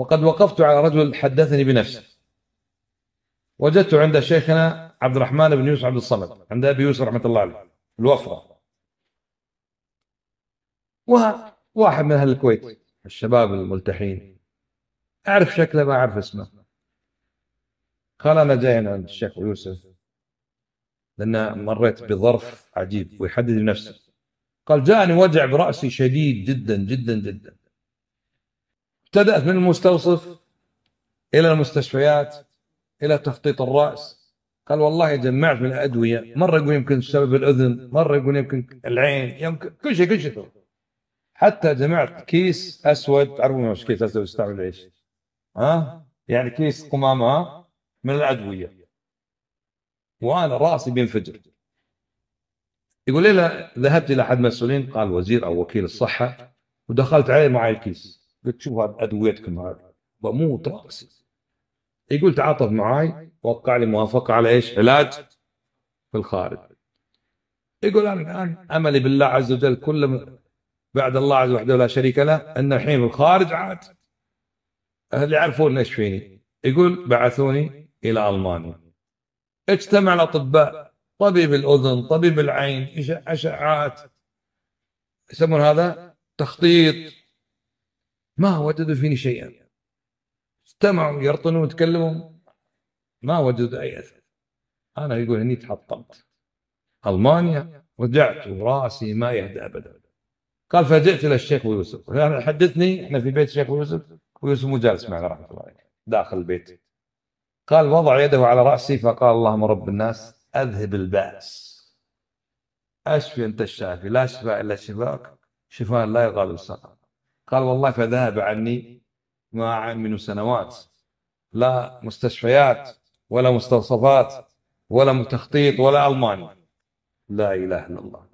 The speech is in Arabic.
وقد وقفت على رجل حدثني بنفسه وجدت عند شيخنا عبد الرحمن بن يوسف عبد الصمد عند ابي يوسف رحمه الله عليه الوفره وواحد من اهل الكويت الشباب الملتحين اعرف شكله ما اعرف اسمه قال انا جاي عند الشيخ يوسف لان مريت بظرف عجيب ويحدد نفسه قال جاءني وجع براسي شديد جدا جدا جدا ابتدأت من المستوصف إلى المستشفيات إلى تخطيط الرأس قال والله جمعت من الأدوية مرة يقول يمكن سبب الأذن مرة يقول يمكن العين يمكن كل شيء كل شيء حتى جمعت كيس أسود تعرفون ايش كيس أسود يستعمل إيش ها يعني كيس قمامة من الأدوية وأنا رأسي بينفجر يقول لي ذهبت إلى أحد المسؤولين قال وزير أو وكيل الصحة ودخلت عليه معي الكيس بتشوف هاد ادويتكم هذه بموت راسي يقول تعاطف معاي وقع لي موافقه على ايش؟ علاج في الخارج يقول انا الان املي بالله عز وجل كل بعد الله عز وحده لا شريك له ان الحين في الخارج عاد اللي يعرفون ايش فيني يقول بعثوني الى المانيا اجتمع الاطباء طبيب الاذن طبيب العين اشعاعات يسمون هذا تخطيط ما وجدوا فيني شيئا استمعوا يرطنوا وتكلموا ما وجدوا أي أثر أنا يقول إني تحطمت ألمانيا رجعت وراسي ما يهدى أبدا قال فجئت إلى الشيخ يوسف يعني حدثني إحنا في بيت الشيخ يوسف ويوسف مو جالس معنا رحمة الله عليه داخل البيت قال وضع يده على رأسي فقال اللهم رب الناس أذهب البأس أشفي أنت الشافي لا شفاء إلا شفاك شفاء لا يغادر السقر قال والله فذهب عني ما من سنوات لا مستشفيات ولا مستوصفات ولا تخطيط ولا ألماني لا إله إلا الله